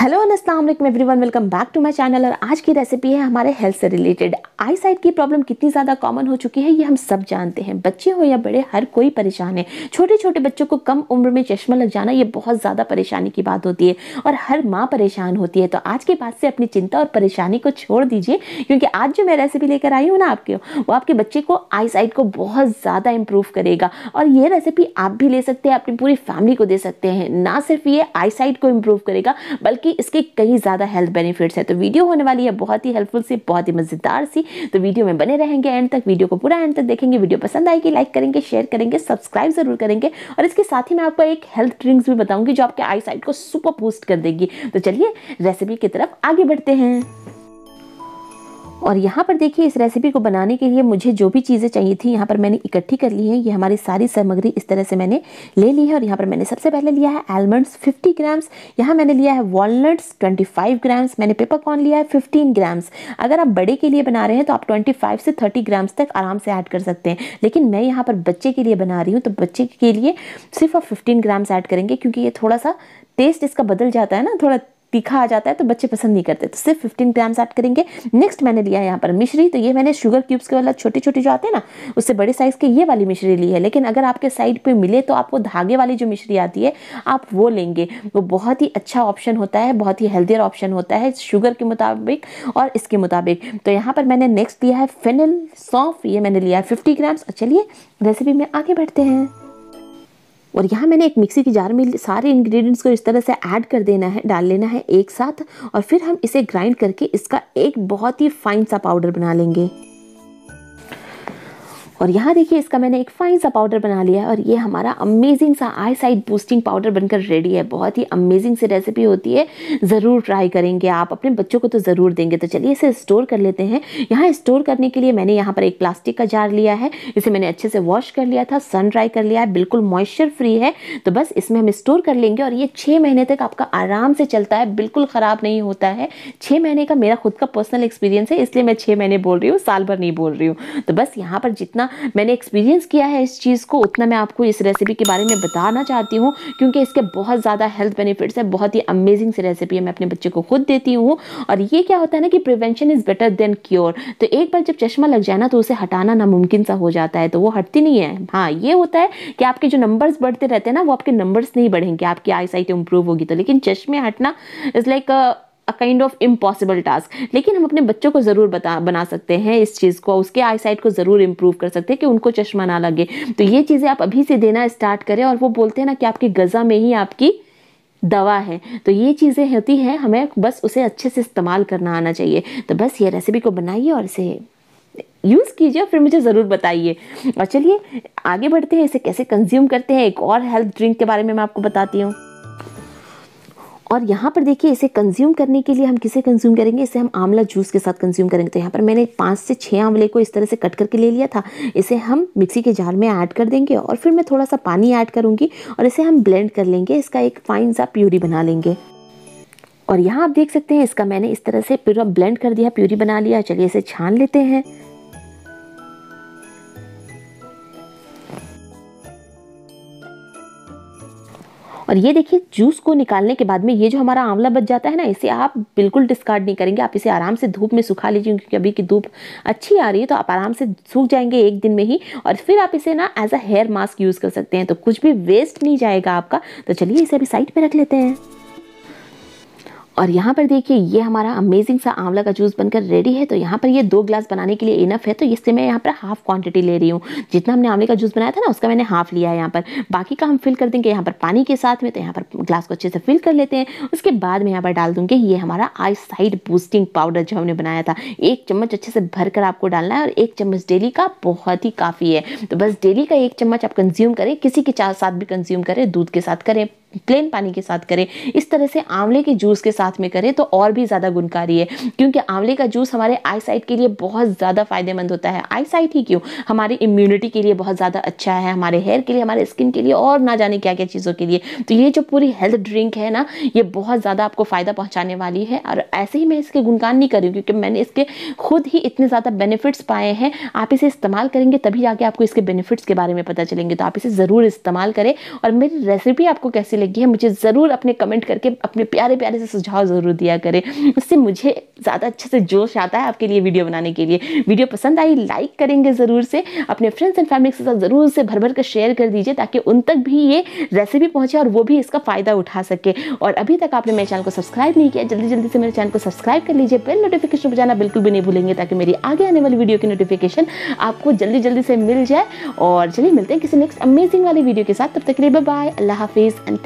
hello अस्सलाम everyone welcome back to my channel और आज की रेसिपी है हमारे हेल्थ से रिलेटेड आई साइड की प्रॉब्लम कितनी ज़्यादा कॉमन हो चुकी है ये हम सब जानते हैं बच्चे हो या बड़े हर कोई परेशान है छोटे छोटे बच्चों को कम उम्र में चश्मा लग जाना ये बहुत ज़्यादा परेशानी की बात होती है और हर माँ परेशान होती है तो आज के बाद से अपनी चिंता और परेशानी को छोड़ दीजिए क्योंकि आज जो मैं रेसिपी लेकर आई हूँ ना आपके वो आपके बच्चे को आई साइड को बहुत ज़्यादा इम्प्रूव करेगा और ये रेसिपी आप भी ले सकते हैं अपनी पूरी फैमिली को दे सकते हैं ना सिर्फ ये आई साइड को इम्प्रूव करेगा बल्कि जबकि इसके कई ज़्यादा हेल्थ बेनिफिट्स हैं तो वीडियो होने वाली है बहुत ही हेल्पफुल सी बहुत ही मज़ेदार सी तो वीडियो में बने रहेंगे एंड तक वीडियो को पूरा एंड तक देखेंगे वीडियो पसंद आएगी लाइक करेंगे शेयर करेंगे सब्सक्राइब ज़रूर करेंगे और इसके साथ ही मैं आपको एक हेल्थ ड्रिंक्स भी बताऊँगी जो आपके आई को सुपर बूस्ट कर देगी तो चलिए रेसिपी की तरफ आगे बढ़ते हैं और यहाँ पर देखिए इस रेसिपी को बनाने के लिए मुझे जो भी चीज़ें चाहिए थी यहाँ पर मैंने इकट्ठी कर ली है ये हमारी सारी सामग्री इस तरह से मैंने ले ली है और यहाँ पर मैंने सबसे पहले लिया है आलमंड्स 50 ग्राम्स यहाँ मैंने लिया है वॉलनट्स 25 ग्राम्स मैंने पेपरकॉर्न लिया है 15 ग्राम्स अगर आप बड़े के लिए बना रहे हैं तो आप ट्वेंटी से थर्टी ग्राम्स तक आराम से ऐड कर सकते हैं लेकिन मैं यहाँ पर बच्चे के लिए बना रही हूँ तो बच्चे के लिए सिर्फ आप फिफ्टीन ग्राम्स ऐड करेंगे क्योंकि ये थोड़ा सा टेस्ट इसका बदल जाता है ना थोड़ा तीखा आ जाता है तो बच्चे पसंद नहीं करते तो सिर्फ 15 ग्राम्स ऐड करेंगे नेक्स्ट मैंने लिया है यहाँ पर मिश्री तो ये मैंने शुगर क्यूब्स के वाला छोटे छोटे जो आते हैं ना उससे बड़े साइज़ के ये वाली मिश्री ली है लेकिन अगर आपके साइड पर मिले तो आपको धागे वाली जो मिश्री आती है आप वो लेंगे वो बहुत ही अच्छा ऑप्शन होता है बहुत ही हेल्थियर ऑप्शन होता है शुगर के मुताबिक और इसके मुताबिक तो यहाँ पर मैंने नेक्स्ट लिया है फेनल सौंफ ये मैंने लिया है फिफ्टी ग्राम्स और चलिए रेसिपी में आगे बढ़ते हैं और यहाँ मैंने एक मिक्सी की जार में सारे इंग्रेडिएंट्स को इस तरह से ऐड कर देना है डाल लेना है एक साथ और फिर हम इसे ग्राइंड करके इसका एक बहुत ही फाइन सा पाउडर बना लेंगे और यहाँ देखिए इसका मैंने एक फाइन सा पाउडर बना लिया है और ये हमारा अमेजिंग सा आई साइड बूस्टिंग पाउडर बनकर रेडी है बहुत ही अमेजिंग सी रेसिपी होती है ज़रूर ट्राई करेंगे आप अपने बच्चों को तो ज़रूर देंगे तो चलिए इसे स्टोर कर लेते हैं यहाँ स्टोर करने के लिए मैंने यहाँ पर एक प्लास्टिक का जार लिया है इसे मैंने अच्छे से वॉश कर लिया था सन ड्राई कर लिया है बिल्कुल मॉइस्चर फ्री है तो बस इसमें हम स्टोर कर लेंगे और ये छः महीने तक आपका आराम से चलता है बिल्कुल ख़राब नहीं होता है छः महीने का मेरा खुद का पर्सनल एक्सपीरियंस है इसलिए मैं छः महीने बोल रही हूँ साल भर नहीं बोल रही हूँ तो बस यहाँ पर जितना जितना मैंने एक्सपीरियंस किया है इस चीज़ को उतना मैं आपको इस रेसिपी के बारे में बताना चाहती हूँ क्योंकि इसके बहुत ज़्यादा हेल्थ बेनिफिट्स है बहुत ही अमेजिंग सी रेसिपी है मैं अपने बच्चे को खुद देती हूँ और ये क्या होता है ना कि prevention is better than cure तो एक बार जब चश्मा लग जाए ना तो उसे हटाना नामुमकिन सा हो जाता है तो वो हटती नहीं है हाँ ये होता है कि आपके जो नंबर्स बढ़ते रहते हैं ना वो आपके नंबर्स नहीं बढ़ेंगे आपकी आईसाइट इंप्रूव होगी तो लेकिन चश्मे हटना is like a kind of impossible task लेकिन हम अपने बच्चों को ज़रूर बता बना सकते हैं इस चीज़ को उसके आई साइड को ज़रूर इम्प्रूव कर सकते हैं कि उनको चश्मा ना लगे तो ये चीज़ें आप अभी से देना स्टार्ट करें और वो बोलते हैं ना कि आपकी गज़ा में ही आपकी दवा है तो ये चीज़ें होती हैं हमें बस उसे अच्छे से इस्तेमाल करना आना चाहिए तो बस ये रेसिपी को बनाइए और इसे यूज़ कीजिए और फिर मुझे ज़रूर बताइए और चलिए आगे बढ़ते हैं इसे कैसे कंज्यूम करते हैं एक और हेल्थ ड्रिंक के बारे में मैं आपको बताती हूँ और यहाँ पर देखिए इसे कंज्यूम करने के लिए हम किसे कंज्यूम करेंगे इसे हम आंवला जूस के साथ कंज्यूम करेंगे तो यहाँ पर मैंने पाँच से छः आंवले को इस तरह से कट करके ले लिया था इसे हम मिक्सी के जार में ऐड कर देंगे और फिर मैं थोड़ा सा पानी ऐड करूँगी और इसे हम ब्लेंड कर लेंगे इसका एक फाइन सा प्यूरी बना लेंगे और यहाँ आप देख सकते हैं इसका मैंने इस तरह से पूरा ब्लेंड कर दिया प्यूरी बना लिया चलिए इसे छान लेते हैं और ये देखिए जूस को निकालने के बाद में ये जो हमारा आंवला बच जाता है ना इसे आप बिल्कुल डिस्कार्ड नहीं करेंगे आप इसे आराम से धूप में सुखा लीजिए क्योंकि अभी की धूप अच्छी आ रही है तो आप आराम से सूख जाएंगे एक दिन में ही और फिर आप इसे ना as a hair mask use कर सकते हैं तो कुछ भी वेस्ट नहीं जाएगा आपका तो चलिए इसे अभी साइड पर रख लेते हैं और यहाँ पर देखिए ये हमारा अमेजिंग सा आंवला का जूस बनकर रेडी है तो यहाँ पर ये दो ग्लास बनाने के लिए इनफ है तो इससे मैं यहाँ पर हाफ क्वांटिटी ले रही हूँ जितना हमने आंवले का जूस बनाया था ना उसका मैंने हाफ लिया है यहाँ पर बाकी का हम फिल कर देंगे यहाँ पर पानी के साथ में तो यहाँ पर ग्लास को अच्छे से फिल कर लेते हैं उसके बाद में यहाँ पर डाल दूंगी ये हमारा आई साइड बूस्टिंग पाउडर जो हमने बनाया था एक चम्मच अच्छे से भर कर आपको डालना है और एक चम्मच डेली का बहुत ही काफ़ी है तो बस डेली का एक चम्मच आप कंज्यूम करें किसी के साथ भी कंज्यूम करें दूध के साथ करें प्लेन पानी के साथ करें इस तरह से आंवले के जूस के साथ में करें तो और भी ज़्यादा गुणकारी है क्योंकि आंवले का जूस हमारे आई साइट के लिए बहुत ज़्यादा फायदेमंद होता है आई साइट ही क्यों हमारी इम्यूनिटी के लिए बहुत ज़्यादा अच्छा है हमारे हेयर के लिए हमारे स्किन के लिए और ना जाने क्या क्या चीज़ों के लिए तो ये जो पूरी हेल्थ ड्रिंक है ना ये बहुत ज़्यादा आपको फ़ायदा पहुँचाने वाली है और ऐसे ही मैं इसके गुणगान नहीं करी क्योंकि मैंने इसके खुद ही इतने ज़्यादा बेनिफिट्स पाए हैं आप इसे इस्तेमाल करेंगे तभी जाके आपको इसके बेनिफिट्स के बारे में पता चलेंगे तो आप इसे ज़रूर इस्तेमाल करें और मेरी रेसिपी आपको कैसी कैसी लगी है मुझे ज़रूर अपने कमेंट करके अपने प्यारे प्यारे से सुझाव ज़रूर दिया करें उससे मुझे ज़्यादा अच्छे से जोश आता है आपके लिए वीडियो बनाने के लिए वीडियो पसंद आई लाइक करेंगे ज़रूर से अपने फ्रेंड्स एंड फैमिली के साथ ज़रूर से भर भर कर शेयर कर दीजिए ताकि उन तक भी ये रेसिपी पहुँचे और वो भी इसका फ़ायदा उठा सके और अभी तक आपने मेरे चैनल को सब्सक्राइब नहीं किया जल्दी जल्दी से मेरे चैनल को सब्सक्राइब कर लीजिए बेल नोटिफिकेशन बजाना बिल्कुल भी नहीं भूलेंगे ताकि मेरी आगे आने वाली वीडियो की नोटिफिकेशन आपको जल्दी जल्दी से मिल जाए और चलिए मिलते हैं किसी नेक्स्ट अमेजिंग वाली वीडियो के साथ तब तक के लिए बाय अल्लाह हाफिज़ एंड